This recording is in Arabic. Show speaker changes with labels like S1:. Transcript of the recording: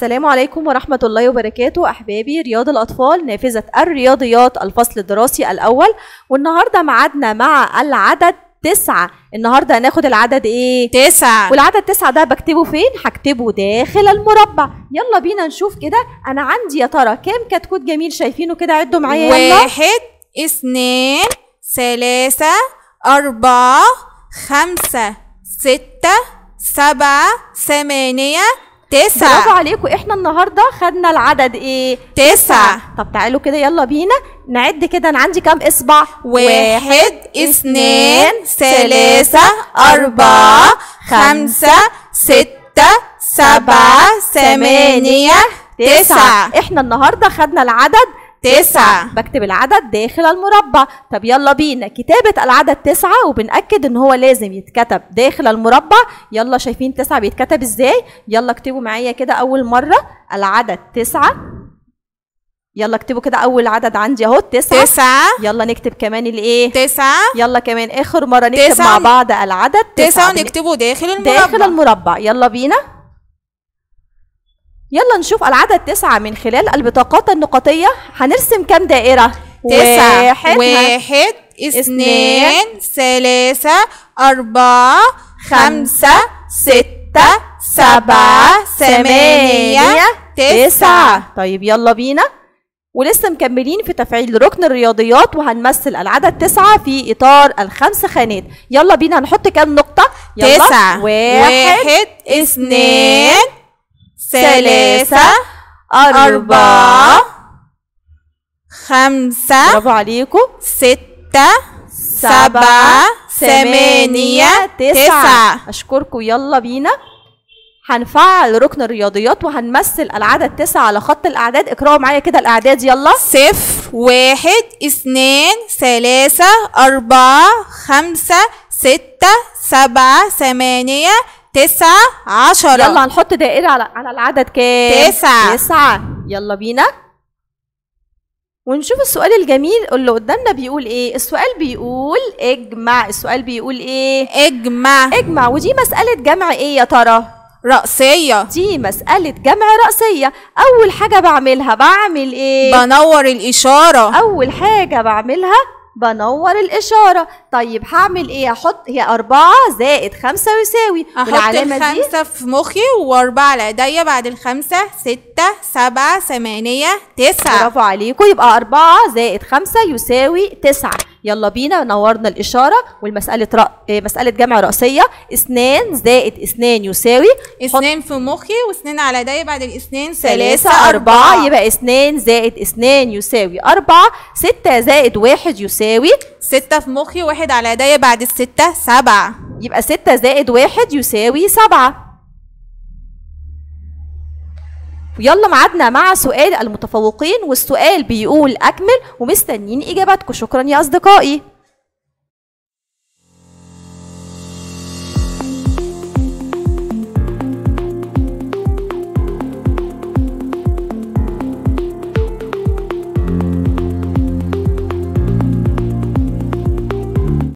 S1: السلام عليكم ورحمة الله وبركاته أحبابي رياض الأطفال نافذة الرياضيات الفصل الدراسي الأول والنهاردة معادنا مع العدد تسعة النهاردة هناخد العدد إيه؟ تسعة والعدد تسعة ده بكتبه فين؟ هكتبه داخل المربع يلا بينا نشوف كده أنا عندي يا ترى كام كتكوت جميل شايفينه كده عدوا معايا يلا واحد اثنين ثلاثة أربعة خمسة ستة سبعة ثمانية تسعة برافو عليكم احنا النهارده خدنا العدد ايه؟ تسعة طب تعالوا كده يلا بينا نعد كده انا عندي كام اصبع؟ واحد اثنين ثلاثة أربعة خمسة ستة سبعة ثمانية تسعة احنا النهارده خدنا العدد تسعة بكتب العدد داخل المربع طب يلا بينا كتابة العدد تسعة وبنأكد ان هو لازم يتكتب داخل المربع يلا شايفين تسعة بيتكتب ازاي يلا اكتبوا معايا كده اول مرة العدد تسعة يلا اكتبوا كده اول عدد عندي اهو تسعة تسعة يلا نكتب كمان الايه تسعة يلا كمان اخر مرة نكتب تسعة. مع بعض العدد تسعة, تسعة ونكتبه داخل المربع داخل المربع يلا بينا يلا نشوف العدد تسعة من خلال البطاقات النقطية هنرسم كام دائرة؟ تسعة واحد, واحد اثنين ثلاثة أربعة خمسة ستة سبعة ثمانية تسعة طيب يلا بينا ولسه مكملين في تفعيل ركن الرياضيات وهنمثل العدد تسعة في إطار الخمس خانات يلا بينا نحط كام نقطة؟ يلا تسعة واحد, واحد اثنين ثلاثة أربعة خمسة برافو عليكم ستة سبعة ثمانية تسعة أشكركم يلا بينا هنفعل ركن الرياضيات وهنمثل العدد تسعة على خط الأعداد اقرأوا معايا كده الأعداد يلا صفر واحد اثنين ثلاثة أربعة خمسة ستة سبعة ثمانية تسعة عشرة يلا هنحط دائرة على على العدد كام؟ تسعة تسعة يلا بينا ونشوف السؤال الجميل اللي قدامنا بيقول ايه السؤال بيقول اجمع السؤال بيقول ايه اجمع اجمع ودي مسألة جمع ايه يا ترى رأسية دي مسألة جمع رأسية أول حاجة بعملها بعمل ايه بنور الإشارة أول حاجة بعملها بنور الإشارة طيب هعمل ايه احط هي أربعة زائد خمسة يساوي احط الخمسة في مخي وأربعة على ايديا بعد الخمسة ستة سبعة ثمانية تسعة برافو عليكم يبقى أربعة زائد خمسة يساوي تسعة يلا بينا نورنا الإشارة والمسألة رأ... آه، مسألة جمع رأسية اثنان زائد اثنان يساوي اثنان في مخي واثنان على ايديا بعد الاثنان ثلاثة أربعة, أربعة يبقى اثنان زائد اثنان يساوي أربعة ستة زائد واحد يساوي ستة في مخي واحد واحد على ايديا بعد الستة سبعة يبقى ستة زائد واحد يساوي سبعة يلا معادنا مع سؤال المتفوقين والسؤال بيقول أكمل ومستنيين إجاباتكم شكرا يا أصدقائي